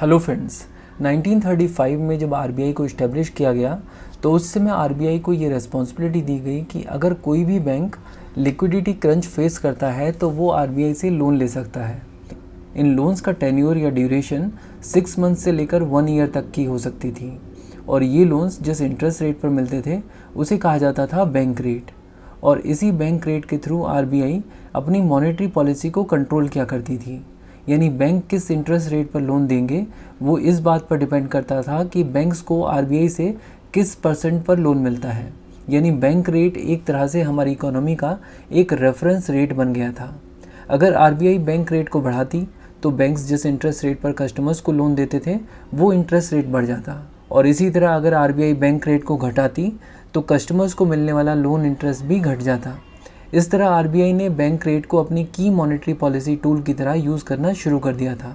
hello friends 1935 में जब RBI को इस्टेब्लिश किया गया तो उस समय आरबीआई को ये रेस्पॉन्सिबिलिटी दी गई कि अगर कोई भी बैंक लिक्विडिटी क्रंच फेस करता है तो वो आरबीआई से लोन ले सकता है इन लोन्स का टेन्योर या ड्यूरेशन सिक्स मंथ से लेकर वन ईयर तक की हो सकती थी और ये लोन्स जिस इंटरेस्ट रेट पर मिलते थे उसे कहा जाता था बैंक रेट और इसी बैंक रेट के थ्रू आरबीआई अपनी मॉनेटरी पॉलिसी को कंट्रोल किया करती थी यानी बैंक किस इंटरेस्ट रेट पर लोन देंगे वो इस बात पर डिपेंड करता था कि बैंक्स को आर से किस परसेंट पर लोन मिलता है यानी बैंक रेट एक तरह से हमारी इकोनॉमी का एक रेफरेंस रेट बन गया था अगर आर बैंक रेट को बढ़ाती तो बैंक्स जिस इंटरेस्ट रेट पर कस्टमर्स को लोन देते थे वो इंटरेस्ट रेट बढ़ जाता और इसी तरह अगर आर बैंक रेट को घटाती तो कस्टमर्स को मिलने वाला लोन इंटरेस्ट भी घट जाता इस तरह आर ने बैंक रेट को अपनी की मॉनेटरी पॉलिसी टूल की तरह यूज़ करना शुरू कर दिया था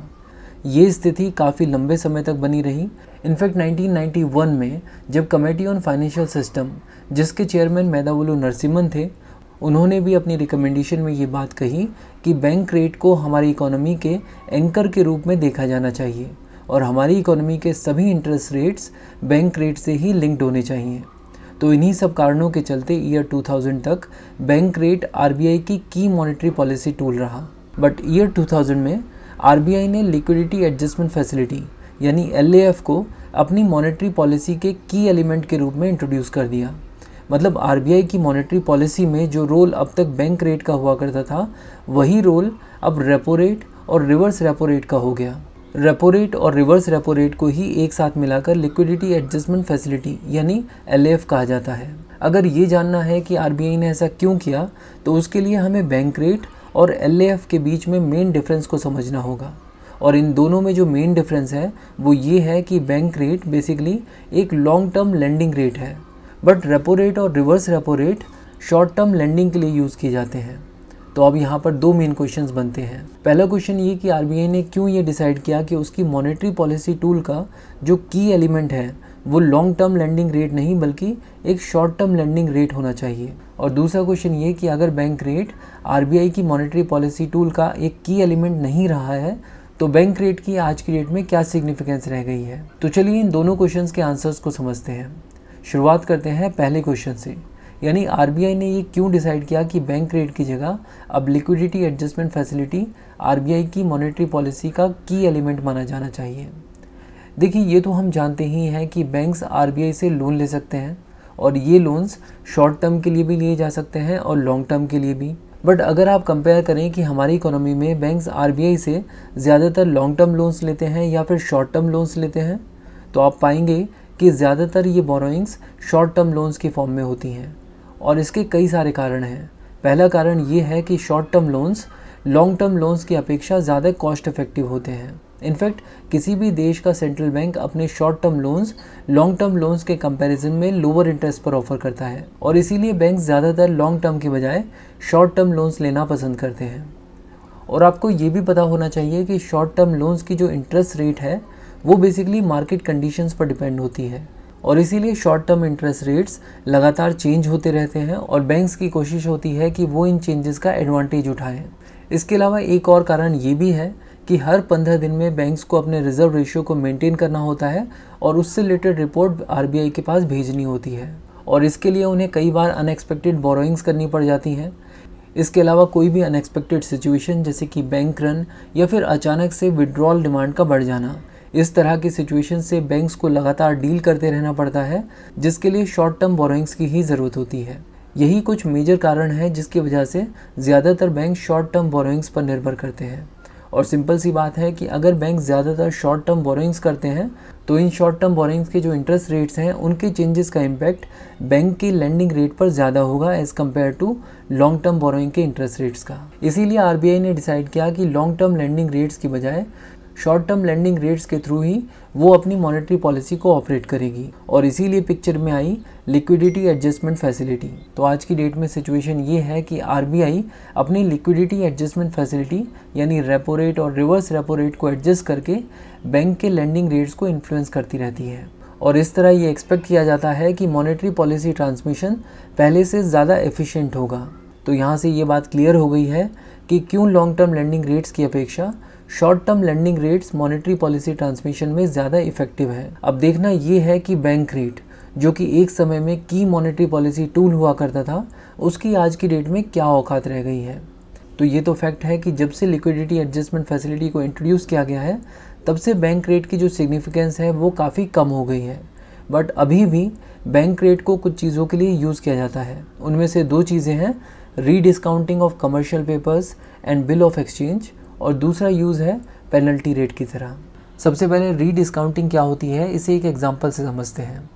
ये स्थिति काफ़ी लंबे समय तक बनी रही इनफैक्ट 1991 में जब कमेटी ऑन फाइनेंशियल सिस्टम जिसके चेयरमैन मैदावुलू नरसिम्हन थे उन्होंने भी अपनी रिकमेंडेशन में ये बात कही कि बैंक रेट को हमारी इकोनॉमी के एंकर के रूप में देखा जाना चाहिए और हमारी इकोनॉमी के सभी इंटरेस्ट रेट्स बैंक रेट से ही लिंक्ड होने चाहिए तो इन्हीं सब कारणों के चलते ईयर 2000 तक बैंक रेट आर की की मॉनेटरी पॉलिसी टूल रहा बट ईयर 2000 में आर ने लिक्विडिटी एडजस्टमेंट फैसिलिटी यानी एल को अपनी मॉनेटरी पॉलिसी के की एलिमेंट के रूप में इंट्रोड्यूस कर दिया मतलब आर की मॉनेटरी पॉलिसी में जो रोल अब तक बैंक रेट का हुआ करता था वही रोल अब रेपो रेट और रिवर्स रेपो रेट का हो गया रेपो रेट और रिवर्स रेपो रेट को ही एक साथ मिलाकर लिक्विडिटी एडजस्टमेंट फैसिलिटी यानी एल कहा जाता है अगर ये जानना है कि आर ने ऐसा क्यों किया तो उसके लिए हमें बैंक रेट और एल के बीच में मेन डिफरेंस को समझना होगा और इन दोनों में जो मेन डिफरेंस है वो ये है कि बैंक रेट बेसिकली एक लॉन्ग टर्म लैंडिंग रेट है बट रेपो रेट और reverse repo rate short term lending के लिए यूज़ किए जाते हैं तो अब यहाँ पर दो मेन क्वेश्चंस बनते हैं पहला क्वेश्चन ये कि आरबीआई ने क्यों ये डिसाइड किया कि उसकी मॉनेटरी पॉलिसी टूल का जो की एलिमेंट है वो लॉन्ग टर्म लैंडिंग रेट नहीं बल्कि एक शॉर्ट टर्म लैंडिंग रेट होना चाहिए और दूसरा क्वेश्चन ये कि अगर बैंक रेट आर की मॉनिटरी पॉलिसी टूल का एक की एलिमेंट नहीं रहा है तो बैंक रेट की आज की डेट में क्या सिग्निफिकेंस रह गई है तो चलिए इन दोनों क्वेश्चंस के आंसर्स को समझते हैं शुरुआत करते हैं पहले क्वेश्चन से यानी आर ने ये क्यों डिसाइड किया कि बैंक रेट की जगह अब लिक्विडिटी एडजस्टमेंट फैसिलिटी आर की मॉनेटरी पॉलिसी का की एलिमेंट माना जाना चाहिए देखिए ये तो हम जानते ही हैं कि बैंक्स आर से लोन ले सकते हैं और ये लोन्स शॉर्ट टर्म के लिए भी लिए जा सकते हैं और लॉन्ग टर्म के लिए भी बट अगर आप कंपेयर करें कि हमारी इकोनॉमी में बैंक्स आर से ज़्यादातर लॉन्ग टर्म लोन्स लेते हैं या फिर शॉर्ट टर्म लोन्स लेते हैं तो आप पाएंगे कि ज़्यादातर ये बोरोइंग्स शॉर्ट टर्म लोन्स के फॉर्म में होती हैं और इसके कई सारे कारण हैं पहला कारण ये है कि short term loans long term loans की अपेक्षा ज़्यादा कॉस्ट इफेक्टिव होते हैं इनफैक्ट किसी भी देश का सेंट्रल बैंक अपने short term loans long term loans के कंपैरिजन में लोअर इंटरेस्ट पर ऑफर करता है और इसीलिए बैंक ज़्यादातर लॉन्ग टर्म के बजाय शॉर्ट टर्म लोन्स लेना पसंद करते हैं और आपको ये भी पता होना चाहिए कि शॉर्ट टर्म लोन्स की जो इंटरेस्ट रेट है वो बेसिकली मार्केट कंडीशंस पर डिपेंड होती है और इसीलिए शॉर्ट टर्म इंटरेस्ट रेट्स लगातार चेंज होते रहते हैं और बैंक्स की कोशिश होती है कि वो इन चेंजेस का एडवांटेज उठाएं इसके अलावा एक और कारण ये भी है कि हर पंद्रह दिन में बैंक्स को अपने रिजर्व रेशियो को मेंटेन करना होता है और उससे रिलेटेड रिपोर्ट आर के पास भेजनी होती है और इसके लिए उन्हें कई बार अनएक्सपेक्टेड बोरोइंग्स करनी पड़ जाती हैं इसके अलावा कोई भी अनएक्सपेक्टेड सिचुएशन जैसे कि बैंक रन या फिर अचानक से विड्रॉल डिमांड का बढ़ जाना इस तरह की सिचुएशन से बैंक्स को लगातार डील करते रहना पड़ता है जिसके लिए शॉर्ट टर्म बोरोइंग्स की ही ज़रूरत होती है यही कुछ मेजर कारण है जिसकी वजह से ज़्यादातर बैंक शॉर्ट टर्म बोरोइंग्स पर निर्भर करते हैं और सिंपल सी बात है कि अगर बैंक ज़्यादातर शॉर्ट टर्म बोरोइंग्स करते हैं तो इन शॉर्ट टर्म बोरोइंग्स के जो इंटरेस्ट रेट्स हैं उनके चेंजेस का इम्पैक्ट बैंक के लैंडिंग रेट पर ज़्यादा होगा as compare to long term borrowing के इंटरेस्ट रेट्स का इसीलिए आर ने डिसाइड किया कि लॉन्ग टर्म लैंडिंग रेट्स की बजाय शॉर्ट टर्म लैंडिंग रेट्स के थ्रू ही वो अपनी मॉनेटरी पॉलिसी को ऑपरेट करेगी और इसीलिए पिक्चर में आई लिक्विडिटी एडजस्टमेंट फैसिलिटी तो आज की डेट में सिचुएशन ये है कि आर अपनी लिक्विडिटी एडजस्टमेंट फैसिलिटी यानी रेपो रेट और रिवर्स रेपो रेट को एडजस्ट करके बैंक के लैंडिंग रेट्स को इन्फ्लुएंस करती रहती है और इस तरह ये एक्सपेक्ट किया जाता है कि मॉनेटरी पॉलिसी ट्रांसमिशन पहले से ज़्यादा एफिशिएंट होगा तो यहाँ से ये बात क्लियर हो गई है कि क्यों लॉन्ग टर्म लैंडिंग रेट्स की अपेक्षा short term lending rates monetary policy transmission में ज़्यादा इफेक्टिव है अब देखना ये है कि बैंक रेट जो कि एक समय में की मॉनेटरी पॉलिसी टूल हुआ करता था उसकी आज की डेट में क्या औकात रह गई है तो ये तो फैक्ट है कि जब से लिक्विडिटी एडजस्टमेंट फैसिलिटी को इंट्रोड्यूस किया गया है तब से बैंक रेट की जो सिग्निफिकेंस है वो काफ़ी कम हो गई है बट अभी भी बैंक रेट को कुछ चीज़ों के लिए यूज़ किया जाता है उनमें से दो चीज़ें हैं rediscounting of commercial papers and bill of exchange और दूसरा यूज़ है पेनल्टी रेट की तरह सबसे पहले रीडिस्काउंटिंग क्या होती है इसे एक एग्जाम्पल से समझते हैं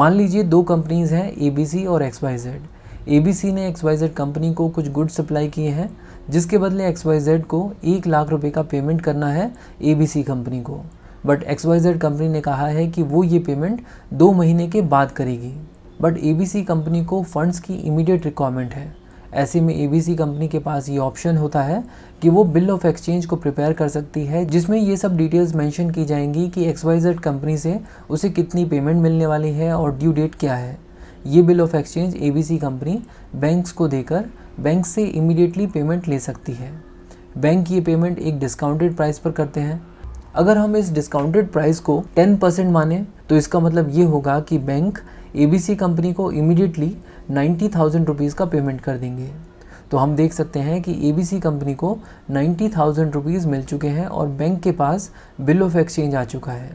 मान लीजिए दो कंपनीज़ हैं ए और एक्स वाई जेड ए ने एक्स वाई जेड कंपनी को कुछ गुड सप्लाई किए हैं जिसके बदले एक्स वाई जेड को एक लाख रुपए का पेमेंट करना है ए कंपनी को but X Y Z company ने कहा है कि वो ये पेमेंट दो महीने के बाद करेगी बट ए कंपनी को फंड्स की इमीडिएट रिक्वायरमेंट है ऐसे में ए कंपनी के पास ये ऑप्शन होता है कि वो बिल ऑफ एक्सचेंज को प्रिपेयर कर सकती है जिसमें ये सब डिटेल्स मेंशन की जाएंगी कि एक्स वाई जेड कंपनी से उसे कितनी पेमेंट मिलने वाली है और ड्यू डेट क्या है ये bill of exchange A company banks को देकर बैंक से इमीडिएटली पेमेंट ले सकती है बैंक ये पेमेंट एक डिस्काउंटेड प्राइस पर करते हैं अगर हम इस डिस्काउंटेड प्राइस को 10% माने तो इसका मतलब ये होगा कि बैंक ए कंपनी को इमिडिएटली नाइन्टी थाउजेंड रुपीज़ का पेमेंट कर देंगे तो हम देख सकते हैं कि ए कंपनी को नाइन्टी थाउजेंड रुपीज़ मिल चुके हैं और बैंक के पास बिल ऑफ एक्सचेंज आ चुका है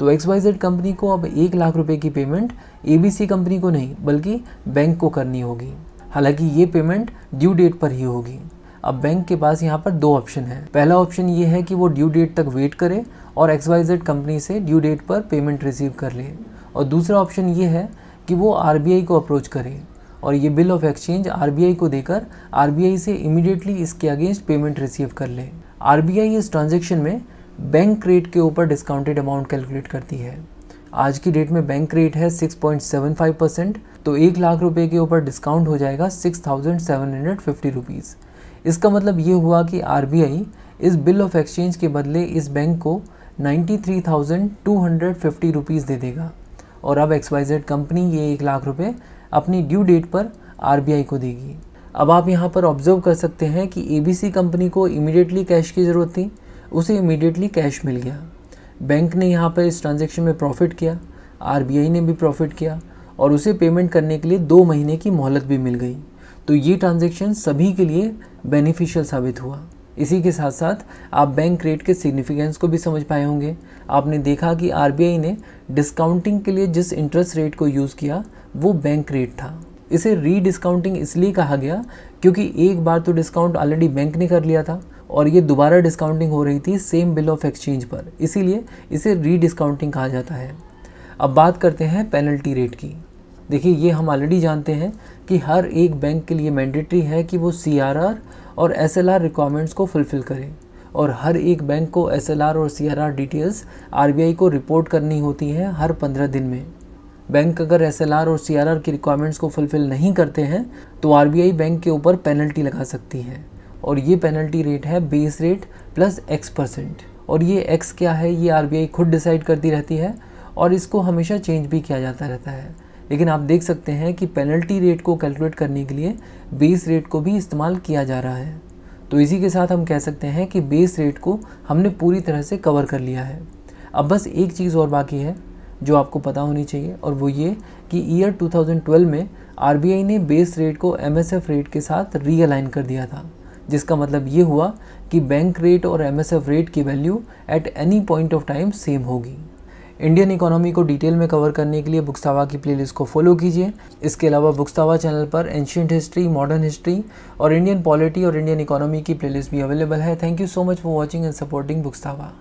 तो एक्स वाई जेड कंपनी को अब एक लाख रुपए की पेमेंट ए कंपनी को नहीं बल्कि बैंक को करनी होगी हालांकि ये पेमेंट ड्यू डेट पर ही होगी अब बैंक के पास यहाँ पर दो ऑप्शन है पहला ऑप्शन ये है कि वो ड्यू डेट तक वेट करे और एक्स वाई जेड कंपनी से ड्यू डेट पर पेमेंट रिसीव कर ले और दूसरा ऑप्शन ये है कि वो आर को अप्रोच करे और ये बिल ऑफ एक्सचेंज आर को देकर आर से इमीडिएटली इसके अगेंस्ट पेमेंट रिसीव कर ले आर इस ट्रांजेक्शन में बैंक रेट के ऊपर डिस्काउंटेड अमाउंट कैलकुलेट करती है आज की डेट में बैंक रेट है 6.75 परसेंट तो एक लाख रुपए के ऊपर डिस्काउंट हो जाएगा six thousand seven hundred fifty rupees इसका मतलब ये हुआ कि आर इस बिल ऑफ एक्सचेंज के बदले इस बैंक को ninety three thousand two hundred fifty rupees दे देगा और अब एक्स वाई जेड कंपनी ये एक लाख रुपए अपनी ड्यू डेट पर आर को देगी अब आप यहाँ पर ऑब्जर्व कर सकते हैं कि ए कंपनी को इमीडिएटली कैश की ज़रूरत थी उसे इमीडिएटली कैश मिल गया बैंक ने यहाँ पर इस ट्रांजेक्शन में प्रॉफिट किया आर ने भी प्रॉफिट किया और उसे पेमेंट करने के लिए दो महीने की मोहलत भी मिल गई तो ये ट्रांजेक्शन सभी के लिए बेनिफिशियल साबित हुआ इसी के साथ साथ आप बैंक रेट के सिग्निफिकेंस को भी समझ पाए होंगे आपने देखा कि आर ने डिस्काउंटिंग के लिए जिस इंटरेस्ट रेट को यूज़ किया वो बैंक रेट था इसे री डिस्काउंटिंग इसलिए कहा गया क्योंकि एक बार तो डिस्काउंट ऑलरेडी बैंक ने कर लिया था और ये दोबारा डिस्काउंटिंग हो रही थी सेम बिल ऑफ एक्सचेंज पर इसीलिए इसे री डिस्काउंटिंग कहा जाता है अब बात करते हैं पेनल्टी रेट की देखिए ये हम ऑलरेडी जानते हैं कि हर एक बैंक के लिए मैंडेटरी है कि वो सी और एस रिक्वायरमेंट्स को फुलफ़िल करें और हर एक बैंक को एस और सी डिटेल्स आर को रिपोर्ट करनी होती हैं हर पंद्रह दिन में बैंक अगर एस और सी की रिक्वायरमेंट्स को फुलफ़िल नहीं करते हैं तो आर बैंक के ऊपर पेनल्टी लगा सकती है और ये पेनल्टी रेट है base rate plus X percent और ये एक्स क्या है ये आर खुद डिसाइड करती रहती है और इसको हमेशा चेंज भी किया जाता रहता है लेकिन आप देख सकते हैं कि पेनल्टी रेट को कैलकुलेट करने के लिए बेस रेट को भी इस्तेमाल किया जा रहा है तो इसी के साथ हम कह सकते हैं कि बेस रेट को हमने पूरी तरह से कवर कर लिया है अब बस एक चीज़ और बाकी है जो आपको पता होनी चाहिए और वो ये कि ईयर 2012 में आर ने बेस रेट को एम रेट के साथ रीअलाइन कर दिया था जिसका मतलब ये हुआ कि बैंक रेट और एम रेट की value at any point of time same होगी इंडियन इकोनॉमी को डिटेल में कवर करने के लिए बुक्सावा की प्लेलिस्ट को फॉलो कीजिए इसके अलावा बुक्सावा चैनल पर एंशियंट हिस्ट्री मॉडर्न हिस्ट्री और इंडियन पॉलिटी और इंडियन इकोनॉमी की प्लेलिस्ट भी अवेलेबल है thank you so much for watching and supporting बुक्सावा